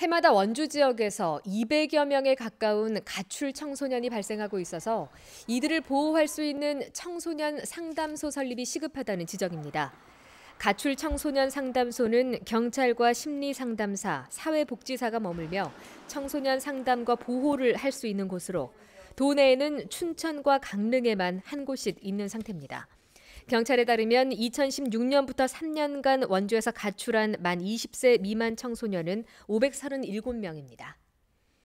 해마다 원주 지역에서 200여 명에 가까운 가출 청소년이 발생하고 있어서 이들을 보호할 수 있는 청소년 상담소 설립이 시급하다는 지적입니다. 가출 청소년 상담소는 경찰과 심리상담사, 사회복지사가 머물며 청소년 상담과 보호를 할 수 있는 곳으로 도내에는 춘천과 강릉에만 한 곳씩 있는 상태입니다. 경찰에 따르면 2016년부터 3년간 원주에서 가출한 만 20세 미만 청소년은 537명입니다.